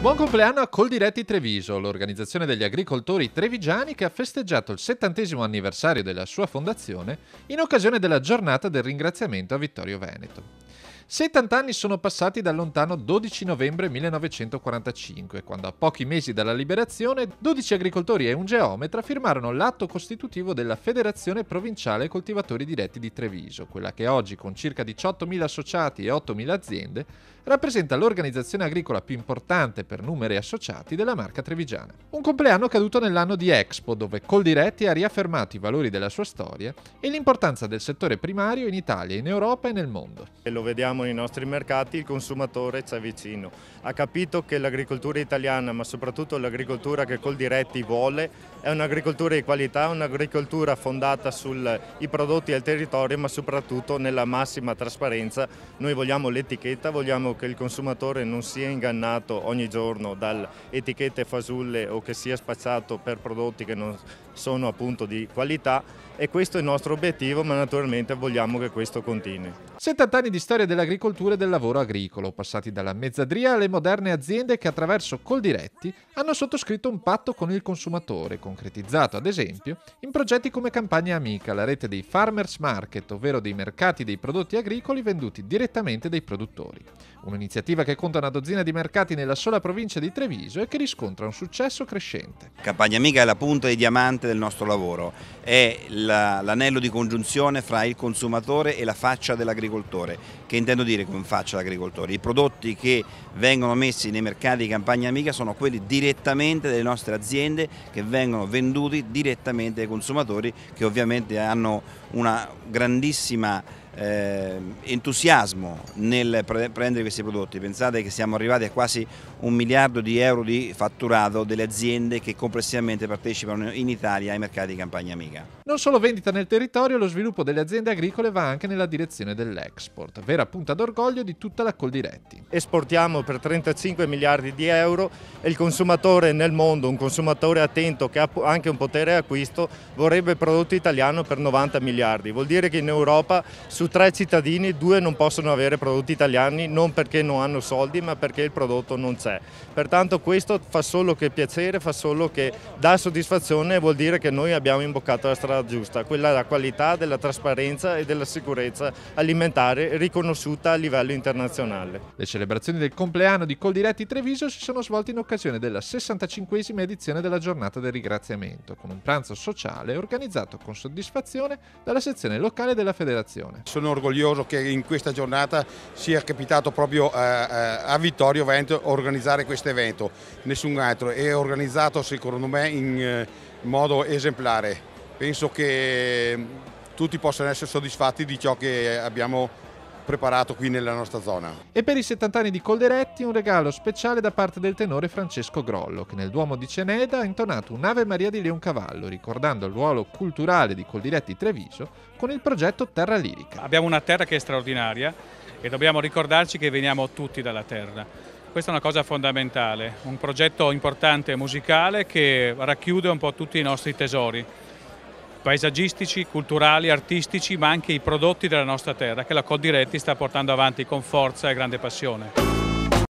Buon compleanno a Coldiretti Treviso, l'organizzazione degli agricoltori trevigiani che ha festeggiato il settantesimo anniversario della sua fondazione in occasione della giornata del ringraziamento a Vittorio Veneto. 70 anni sono passati dal lontano 12 novembre 1945, quando a pochi mesi dalla liberazione 12 agricoltori e un geometra firmarono l'atto costitutivo della Federazione Provinciale Coltivatori Diretti di Treviso, quella che oggi con circa 18.000 associati e 8.000 aziende rappresenta l'organizzazione agricola più importante per numeri associati della marca trevigiana. Un compleanno caduto nell'anno di Expo, dove Coldiretti ha riaffermato i valori della sua storia e l'importanza del settore primario in Italia, in Europa e nel mondo. E lo vediamo apriamo i nostri mercati il consumatore c'è vicino. Ha capito che l'agricoltura italiana, ma soprattutto l'agricoltura che col diretti vuole, è un'agricoltura di qualità, un'agricoltura fondata sui prodotti del territorio, ma soprattutto nella massima trasparenza. Noi vogliamo l'etichetta, vogliamo che il consumatore non sia ingannato ogni giorno dalle etichette fasulle o che sia spacciato per prodotti che non sono appunto di qualità e questo è il nostro obiettivo, ma naturalmente vogliamo che questo continui. 70 anni di storia dell'agricoltura dell'agricoltura e del lavoro agricolo, passati dalla mezzadria alle moderne aziende che attraverso Coldiretti hanno sottoscritto un patto con il consumatore, concretizzato ad esempio in progetti come Campagna Amica, la rete dei farmers market, ovvero dei mercati dei prodotti agricoli venduti direttamente dai produttori. Un'iniziativa che conta una dozzina di mercati nella sola provincia di Treviso e che riscontra un successo crescente. Campagna Amica è la punta di diamante del nostro lavoro, è l'anello di congiunzione fra il consumatore e la faccia dell'agricoltore, che intendo intendo dire come faccia l'agricoltore, i prodotti che vengono messi nei mercati di campagna amica sono quelli direttamente delle nostre aziende che vengono venduti direttamente ai consumatori che ovviamente hanno una grandissima eh, entusiasmo nel pre prendere questi prodotti. Pensate che siamo arrivati a quasi un miliardo di euro di fatturato delle aziende che complessivamente partecipano in Italia ai mercati di campagna amica. Non solo vendita nel territorio, lo sviluppo delle aziende agricole va anche nella direzione dell'export, vera punta d'orgoglio di tutta la Coldiretti. Esportiamo per 35 miliardi di euro e il consumatore nel mondo, un consumatore attento che ha anche un potere acquisto, vorrebbe prodotto italiano per 90 miliardi. Vuol dire che in Europa su tre cittadini due non possono avere prodotti italiani non perché non hanno soldi ma perché il prodotto non c'è. Pertanto questo fa solo che piacere, fa solo che dà soddisfazione e vuol dire che noi abbiamo imboccato la strada giusta, quella della qualità, della trasparenza e della sicurezza alimentare riconosciuta a livello internazionale. Le celebrazioni del compleanno di Coldiretti Treviso si sono svolte in occasione della 65esima edizione della giornata del ringraziamento, con un pranzo sociale organizzato con soddisfazione dalla sezione locale della federazione. Sono orgoglioso che in questa giornata sia capitato proprio a, eh, eh, a Vittorio Vento organizzare questo evento, nessun altro, è organizzato secondo me in eh, modo esemplare. Penso che mm, tutti possano essere soddisfatti di ciò che abbiamo fatto preparato qui nella nostra zona. E per i 70 anni di Colderetti un regalo speciale da parte del tenore Francesco Grollo, che nel Duomo di Ceneda ha intonato un'Ave Maria di Leoncavallo, ricordando il ruolo culturale di Coldiretti Treviso con il progetto Terra Lirica. Abbiamo una terra che è straordinaria e dobbiamo ricordarci che veniamo tutti dalla terra. Questa è una cosa fondamentale, un progetto importante musicale che racchiude un po' tutti i nostri tesori paesaggistici, culturali, artistici, ma anche i prodotti della nostra terra che la Col sta portando avanti con forza e grande passione.